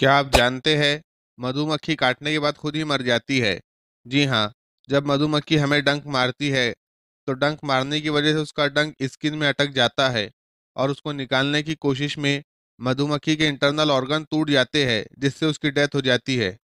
क्या आप जानते हैं मधुमक्खी काटने के बाद खुद ही मर जाती है जी हाँ जब मधुमक्खी हमें डंक मारती है तो डंक मारने की वजह से उसका डंक स्किन में अटक जाता है और उसको निकालने की कोशिश में मधुमक्खी के इंटरनल ऑर्गन टूट जाते हैं जिससे उसकी डेथ हो जाती है